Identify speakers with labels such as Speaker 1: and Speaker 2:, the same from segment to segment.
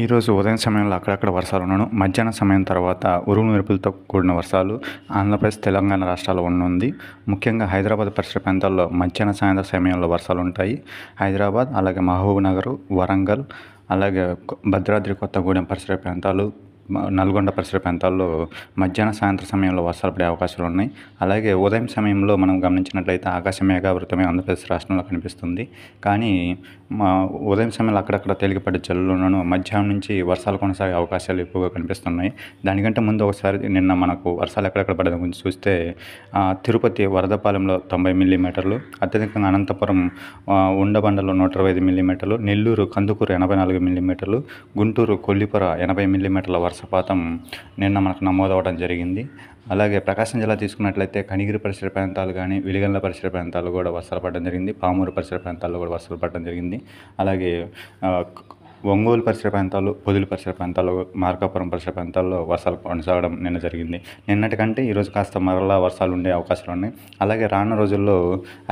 Speaker 1: ఈరోజు ఉదయం సమయంలో అక్కడక్కడ వర్షాలు ఉండను మధ్యాహ్న సమయం తర్వాత ఉరువు మెరుపులతో కూడిన వర్షాలు ఆంధ్రప్రదేశ్ తెలంగాణ రాష్ట్రాల్లో ఉండనుంది ముఖ్యంగా హైదరాబాద్ పరిసర ప్రాంతాల్లో మధ్యాహ్న సాయంత్రం సమయంలో వర్షాలు ఉంటాయి హైదరాబాద్ అలాగే మహబూబ్నగర్ వరంగల్ అలాగే భద్రాద్రి కొత్తగూడెం పరిసర ప్రాంతాలు నల్గొండ పరిసర ప్రాంతాల్లో మధ్యాహ్న సాయంత్రం సమయంలో వర్షాలు పడే అవకాశాలు ఉన్నాయి అలాగే ఉదయం సమయంలో మనం గమనించినట్లయితే ఆకాశ మేఘావృతమే ఆంధ్రప్రదేశ్ రాష్ట్రంలో కనిపిస్తుంది కానీ మా ఉదయం సమయంలో అక్కడక్కడ తేలికపాటి జల్లులను మధ్యాహ్నం నుంచి వర్షాలు కొనసాగే అవకాశాలు ఎక్కువగా కనిపిస్తున్నాయి దానికంటే ముందు ఒకసారి నిన్న మనకు వర్షాలు ఎక్కడెక్కడ పడడం గురించి చూస్తే తిరుపతి వరదపాలెంలో తొంభై మిల్లీమీటర్లు అత్యధికంగా అనంతపురం ఉండబండలో నూట ఇరవై ఐదు మిల్లీమీటర్లు నెల్లూరు కందుకూరు ఎనభై నాలుగు మిల్లీమీటర్లు గుంటూరు కొల్లిపుర ఎనభై మిల్లీమీటర్ల వర్షపాతం నిన్న మనకు నమోదవడం జరిగింది అలాగే ప్రకాశం జిల్లా తీసుకున్నట్లయితే కనిగిరి పరిసర ప్రాంతాలు కానీ విలిగన్ల పరిసర ప్రాంతాలు కూడా వర్షాలు పడడం జరిగింది పామూరు పరిసర ప్రాంతాల్లో కూడా వర్షాలు పడడం జరిగింది అలాగే ఒంగోలు పరిసర ప్రాంతాలు పొదులు పరిసర ప్రాంతాలు మార్కాపురం పరిసర ప్రాంతాల్లో వర్షాలు కొనసాగడం నిన్న జరిగింది నిన్నటి కంటే ఈరోజు కాస్త మరలా వర్షాలు ఉండే అవకాశాలు ఉన్నాయి అలాగే రాను రోజుల్లో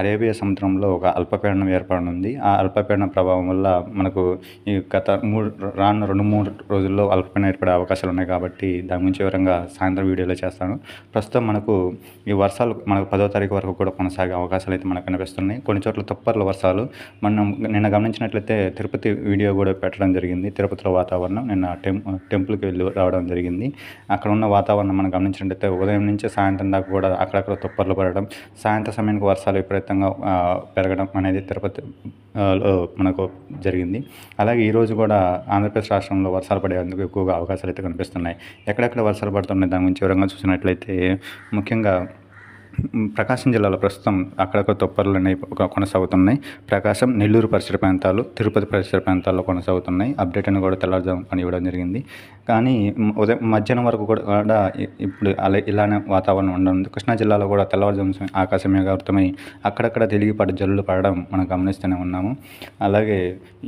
Speaker 1: అరేబియా సముద్రంలో ఒక అల్పపీడనం ఏర్పడనుంది ఆ అల్పపీడన ప్రభావం వల్ల మనకు ఈ గత మూడు రాను రెండు మూడు రోజుల్లో అల్పపీడనం ఏర్పడే అవకాశాలు ఉన్నాయి కాబట్టి దాని గురించి వివరంగా సాయంత్రం వీడియోలో చేస్తాను ప్రస్తుతం మనకు ఈ వర్షాలు మనకు పదో తారీఖు వరకు కూడా కొనసాగే అవకాశాలు అయితే మనకు కనిపిస్తున్నాయి కొన్ని చోట్ల తుప్పర్ల వర్షాలు మనం నిన్న గమనించినట్లయితే తిరుపతి వీడియో కూడా పెట్ట పెట్టడం జరిగింది తిరుపతిలో వాతావరణం నిన్న టెం టెంపుల్కి వెళ్ళి రావడం జరిగింది అక్కడ ఉన్న వాతావరణం మనం గమనించినట్టయితే ఉదయం నుంచి సాయంత్రం దాకా కూడా అక్కడక్కడ తుప్పర్లు పడడం సాయంత్రం సమయానికి వర్షాలు విపరీతంగా పెరగడం అనేది తిరుపతి మనకు జరిగింది అలాగే ఈరోజు కూడా ఆంధ్రప్రదేశ్ రాష్ట్రంలో వర్షాలు పడేందుకు ఎక్కువగా అవకాశాలు అయితే కనిపిస్తున్నాయి ఎక్కడెక్కడ వర్షాలు పడుతున్నాయి దాని గురించి వివరంగా చూసినట్లయితే ముఖ్యంగా ప్రకాశం జిల్లాలో ప్రస్తుతం అక్కడక్కడ తుప్పర్లు అనేవి కొనసాగుతున్నాయి ప్రకాశం నెల్లూరు పరిసర ప్రాంతాలు తిరుపతి పరిసర ప్రాంతాల్లో కొనసాగుతున్నాయి అప్డేట్ అని కూడా తెల్లవారుజాము అని ఇవ్వడం జరిగింది కానీ ఉదయం మధ్యాహ్నం వరకు కూడా ఇప్పుడు అలా ఇలానే వాతావరణం ఉండనుంది కృష్ణా జిల్లాలో కూడా తెల్లవారుజాము ఆకాశం మేఘావృతమై అక్కడక్కడ పడి జల్లులు పడడం మనం గమనిస్తూనే ఉన్నాము అలాగే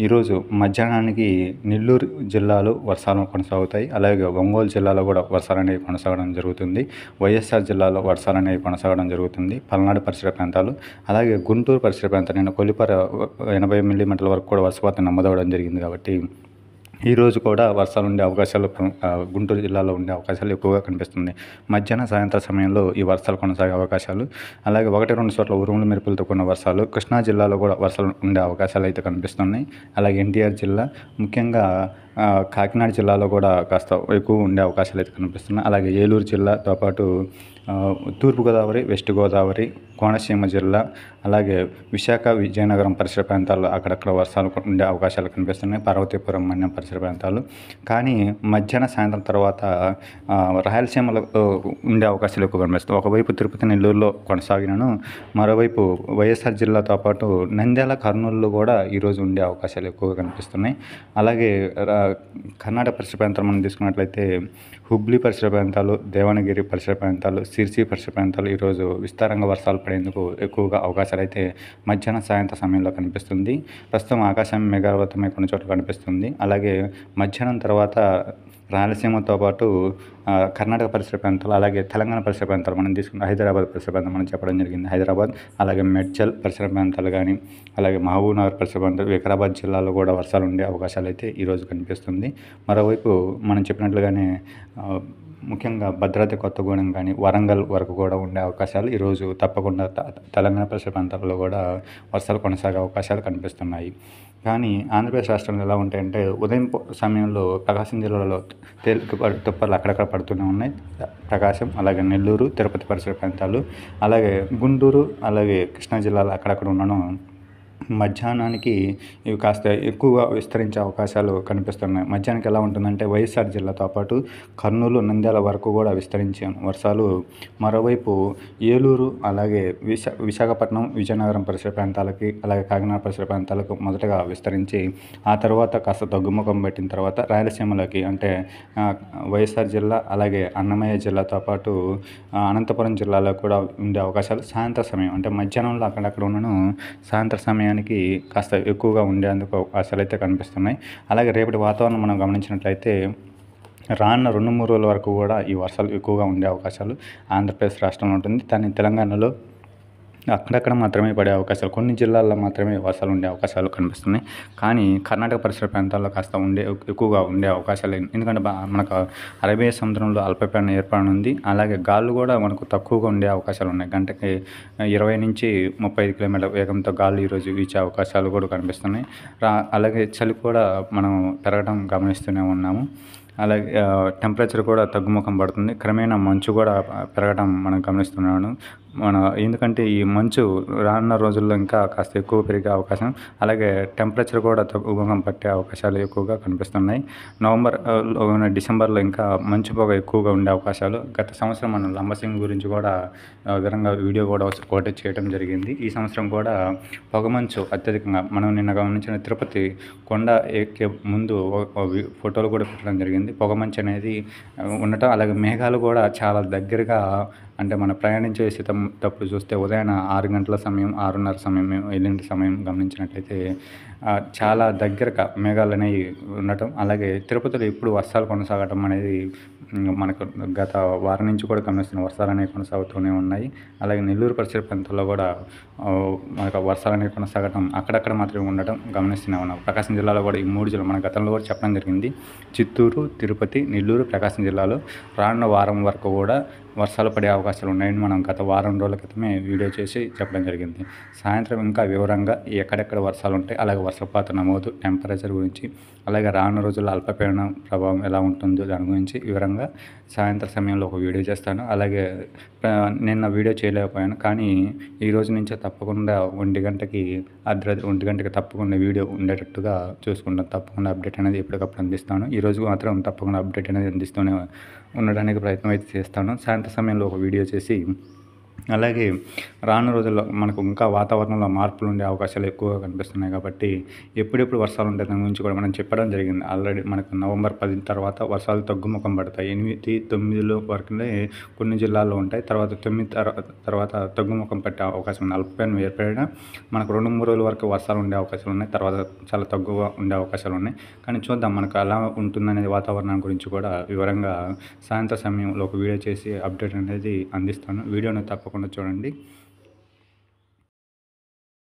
Speaker 1: ఈరోజు మధ్యాహ్నానికి నెల్లూరు జిల్లాలో వర్షాలు కొనసాగుతాయి అలాగే ఒంగోలు జిల్లాలో కూడా వర్షాలు అనేవి కొనసాగడం జరుగుతుంది వైఎస్ఆర్ జిల్లాలో వర్షాలు అనేవి కొనసాగడం రావడం జరుగుతుంది పల్నాడు పరిసర ప్రాంతాలు అలాగే గుంటూరు పరిసర ప్రాంతాలు నేను కొలిపర ఎనభై మిల్లీమీటర్ల వరకు కూడా వర్షపాతం నమోదవడం జరిగింది కాబట్టి ఈరోజు కూడా వర్షాలు ఉండే అవకాశాలు గుంటూరు జిల్లాలో ఉండే అవకాశాలు ఎక్కువగా కనిపిస్తుంది మధ్యాహ్నం సాయంత్రం సమయంలో ఈ వర్షాలు కొనసాగే అవకాశాలు అలాగే ఒకటి రెండు చోట్ల ఉరుములు మెరుపులతో కూడిన వర్షాలు కృష్ణా జిల్లాలో కూడా వర్షాలు ఉండే అవకాశాలు అయితే కనిపిస్తున్నాయి అలాగే ఎన్టీఆర్ జిల్లా ముఖ్యంగా కాకినాడ జిల్లాలో కూడా కాస్త ఎక్కువ ఉండే అవకాశాలు అయితే కనిపిస్తున్నాయి అలాగే ఏలూరు జిల్లాతో పాటు తూర్పుగోదావరి వెస్ట్ గోదావరి కోనసీమ జిల్లా అలాగే విశాఖ విజయనగరం పరిసర ప్రాంతాల్లో అక్కడక్కడ వర్షాలు ఉండే అవకాశాలు కనిపిస్తున్నాయి పార్వతీపురం అన్న పరిసర ప్రాంతాలు కానీ మధ్యాహ్న సాయంత్రం తర్వాత రాయలసీమలో ఉండే అవకాశాలు ఎక్కువ కనిపిస్తాయి ఒకవైపు తిరుపతి నెల్లూరులో కొనసాగినను మరోవైపు వైఎస్ఆర్ జిల్లాతో పాటు నంద్యాల కర్నూలులో కూడా ఈరోజు ఉండే అవకాశాలు ఎక్కువగా కనిపిస్తున్నాయి అలాగే కర్ణాటక పరిసర ప్రాంతాలు మనం తీసుకున్నట్లయితే హుబ్లీ పరిసర ప్రాంతాలు దేవనగిరి పరిసర ప్రాంతాలు సిరిసి పరిసర ప్రాంతాలు ఈరోజు విస్తారంగా వర్షాలు పడేందుకు ఎక్కువగా అవకాశాలు అయితే మధ్యాహ్నం సాయంత్రం సమయంలో కనిపిస్తుంది ప్రస్తుతం ఆకాశం మేఘావృతమై కొన్ని చోట్ల కనిపిస్తుంది అలాగే మధ్యాహ్నం తర్వాత రాయలసీమతో పాటు కర్ణాటక పరిసర ప్రాంతాలు అలాగే తెలంగాణ పరిసర ప్రాంతాలు మనం తీసుకున్న హైదరాబాద్ పరిసర ప్రాంతం మనం చెప్పడం జరిగింది హైదరాబాద్ అలాగే మెడ్చల్ పరిసర ప్రాంతాలు కానీ అలాగే మహబూబ్నగర్ పరిసర ప్రాంతాలు వికారాబాద్ జిల్లాలో కూడా వర్షాలు ఉండే అవకాశాలు అయితే ఈరోజు కనిపిస్తుంది మరోవైపు మనం చెప్పినట్లుగానే ముఖ్యంగా భద్రాద్రి కొత్తగూడెం కానీ వరంగల్ వరకు కూడా ఉండే అవకాశాలు ఈరోజు తప్పకుండా తెలంగాణ పరిసర ప్రాంతాల్లో కూడా వర్షాలు కొనసాగే అవకాశాలు కనిపిస్తున్నాయి కానీ ఆంధ్రప్రదేశ్ రాష్ట్రంలో ఎలా ఉంటాయంటే ఉదయం సమయంలో ప్రకాశం జిల్లాలో తేలిక తుప్పలు అక్కడక్కడ పడుతూనే ఉన్నాయి ప్రకాశం అలాగే నెల్లూరు తిరుపతి పరిసర ప్రాంతాలు అలాగే గుంటూరు అలాగే కృష్ణా జిల్లాలో అక్కడక్కడ ఉండడం మధ్యాహ్నానికి ఇవి కాస్త ఎక్కువగా విస్తరించే అవకాశాలు కనిపిస్తున్నాయి మధ్యాహ్నానికి ఎలా ఉంటుందంటే వైఎస్ఆర్ జిల్లాతో పాటు కర్నూలు నంద్యాల వరకు కూడా విస్తరించే వర్షాలు మరోవైపు ఏలూరు అలాగే విశా విశాఖపట్నం విజయనగరం పరిసర ప్రాంతాలకి అలాగే కాకినాడ పరిసర ప్రాంతాలకు మొదటగా విస్తరించి ఆ తర్వాత కాస్త తగ్గుముఖం పెట్టిన తర్వాత రాయలసీమలోకి అంటే వైఎస్ఆర్ జిల్లా అలాగే అన్నమయ్య జిల్లాతో పాటు అనంతపురం జిల్లాలో కూడా ఉండే అవకాశాలు సాయంత్ర సమయం అంటే మధ్యాహ్నంలో అక్కడక్కడ ఉన్నను సాయంత్ర సమయం సమయానికి కాస్త ఎక్కువగా ఉండేందుకు అవకాశాలు అయితే కనిపిస్తున్నాయి అలాగే రేపటి వాతావరణం మనం గమనించినట్లయితే రాన్న రెండు మూడు రోజుల వరకు కూడా ఈ వర్షాలు ఎక్కువగా ఉండే అవకాశాలు ఆంధ్రప్రదేశ్ రాష్ట్రంలో ఉంటుంది దాన్ని తెలంగాణలో అక్కడక్కడ మాత్రమే పడే అవకాశాలు కొన్ని జిల్లాల్లో మాత్రమే వర్షాలు ఉండే అవకాశాలు కనిపిస్తున్నాయి కానీ కర్ణాటక పరిసర ప్రాంతాల్లో కాస్త ఉండే ఎక్కువగా ఉండే అవకాశాలు ఎందుకంటే మనకు అరబియా సముద్రంలో అల్పపీడనం ఉంది అలాగే గాలు కూడా మనకు తక్కువగా ఉండే అవకాశాలు ఉన్నాయి గంటకి ఇరవై నుంచి ముప్పై ఐదు కిలోమీటర్ల వేగంతో గాలు ఈరోజు వీచే అవకాశాలు కూడా కనిపిస్తున్నాయి అలాగే చలి కూడా మనం పెరగడం గమనిస్తూనే ఉన్నాము అలాగే టెంపరేచర్ కూడా తగ్గుముఖం పడుతుంది క్రమేణా మంచు కూడా పెరగడం మనం గమనిస్తున్నాను మన ఎందుకంటే ఈ మంచు రానున్న రోజుల్లో ఇంకా కాస్త ఎక్కువ పెరిగే అవకాశం అలాగే టెంపరేచర్ కూడా తగ్గుముఖం పట్టే అవకాశాలు ఎక్కువగా కనిపిస్తున్నాయి నవంబర్ డిసెంబర్లో ఇంకా మంచు పొగ ఎక్కువగా ఉండే అవకాశాలు గత సంవత్సరం మనం లంబసింగ్ గురించి కూడా వివరంగా వీడియో కూడా ఒకటి చేయడం జరిగింది ఈ సంవత్సరం కూడా పొగ మంచు అత్యధికంగా మనం నిన్న గమనించిన తిరుపతి కొండ ఎక్కే ముందు ఫోటోలు కూడా పెట్టడం జరిగింది పొగమంచు అనేది ఉండటం అలాగే మేఘాలు కూడా చాలా దగ్గరగా అంటే మన మనం తప్పుడు చూస్తే ఉదయాన ఆరు గంటల సమయం ఆరున్నర సమయం ఎల్లుండి సమయం గమనించినట్లయితే చాలా దగ్గరగా మేఘాలు అనేవి ఉండటం అలాగే తిరుపతిలో ఎప్పుడు వర్షాలు కొనసాగటం అనేది మనకు గత వారం నుంచి కూడా గమనిస్తున్న వర్షాలు అనేవి కొనసాగుతూనే ఉన్నాయి అలాగే నెల్లూరు పరిసర ప్రాంతంలో కూడా మనకు వర్షాలు అనేవి కొనసాగటం అక్కడక్కడ మాత్రమే ఉండటం గమనిస్తూనే ఉన్నాం ప్రకాశం జిల్లాలో కూడా ఈ మూడు జిల్లా మన గతంలో కూడా చెప్పడం జరిగింది చిత్తూరు తిరుపతి నెల్లూరు ప్రకాశం జిల్లాలో రానున్న వారం వరకు కూడా వర్షాలు పడే అవకాశాలు ఉన్నాయని మనం గత వారం రోజుల క్రితమే వీడియో చేసి చెప్పడం జరిగింది సాయంత్రం ఇంకా వివరంగా ఎక్కడెక్కడ వర్షాలు ఉంటాయి అలాగే వర్షపాత నమోదు టెంపరేచర్ గురించి అలాగే రానున్న రోజుల్లో అల్పపీడన ప్రభావం ఎలా ఉంటుందో దాని గురించి వివరంగా సాయంత్రం సమయంలో ఒక వీడియో చేస్తాను అలాగే నిన్న వీడియో చేయలేకపోయాను కానీ ఈ రోజు నుంచే తప్పకుండా ఒంటి గంటకి అర్ధరాత్రి ఒంటి గంటకి తప్పకుండా వీడియో ఉండేటట్టుగా చూసుకుంటాను తప్పకుండా అప్డేట్ అనేది ఎప్పటికప్పుడు అందిస్తాను ఈ రోజు మాత్రం తప్పకుండా అప్డేట్ అనేది అందిస్తూనే ఉండడానికి ప్రయత్నం అయితే చేస్తాను సాయంత్రం సమయంలో ఒక వీడియో చేసి అలాగే రాను రోజుల్లో మనకు ఇంకా వాతావరణంలో మార్పులు ఉండే అవకాశాలు ఎక్కువగా కనిపిస్తున్నాయి కాబట్టి ఎప్పుడెప్పుడు వర్షాలు ఉంటాయి దాని గురించి కూడా మనం చెప్పడం జరిగింది ఆల్రెడీ మనకు నవంబర్ పది తర్వాత వర్షాలు తగ్గుముఖం పడతాయి ఎనిమిది తొమ్మిదిలో వరకు కొన్ని జిల్లాల్లో ఉంటాయి తర్వాత తొమ్మిది తర్వాత తగ్గుముఖం పట్టే అవకాశం ఉంది అల్పపీడనం ఏర్పడిన మనకు రెండు మూడు రోజుల వరకు వర్షాలు ఉండే అవకాశాలు ఉన్నాయి తర్వాత చాలా తగ్గువ ఉండే అవకాశాలు ఉన్నాయి కానీ చూద్దాం మనకు ఎలా ఉంటుందనేది వాతావరణం గురించి కూడా వివరంగా సాయంత్రం సమయంలో ఒక వీడియో చేసి అప్డేట్ అనేది అందిస్తాను వీడియోను తప్ప తప్పకుండా చూడండి